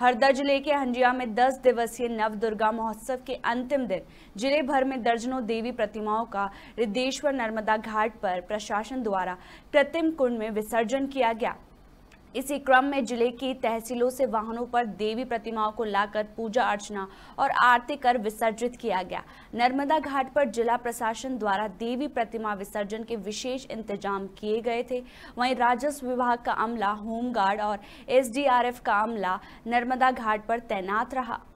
हरदा जिले के हंजिया में 10 दिवसीय नव दुर्गा महोत्सव के अंतिम दिन जिले भर में दर्जनों देवी प्रतिमाओं का रिद्धेश्वर नर्मदा घाट पर प्रशासन द्वारा कृत्रिम कुंड में विसर्जन किया गया इसी क्रम में जिले की तहसीलों से वाहनों पर देवी प्रतिमाओं को लाकर पूजा अर्चना और आरती कर विसर्जित किया गया नर्मदा घाट पर जिला प्रशासन द्वारा देवी प्रतिमा विसर्जन के विशेष इंतजाम किए गए थे वहीं राजस्व विभाग का अमला होमगार्ड और एसडीआरएफ का अमला नर्मदा घाट पर तैनात रहा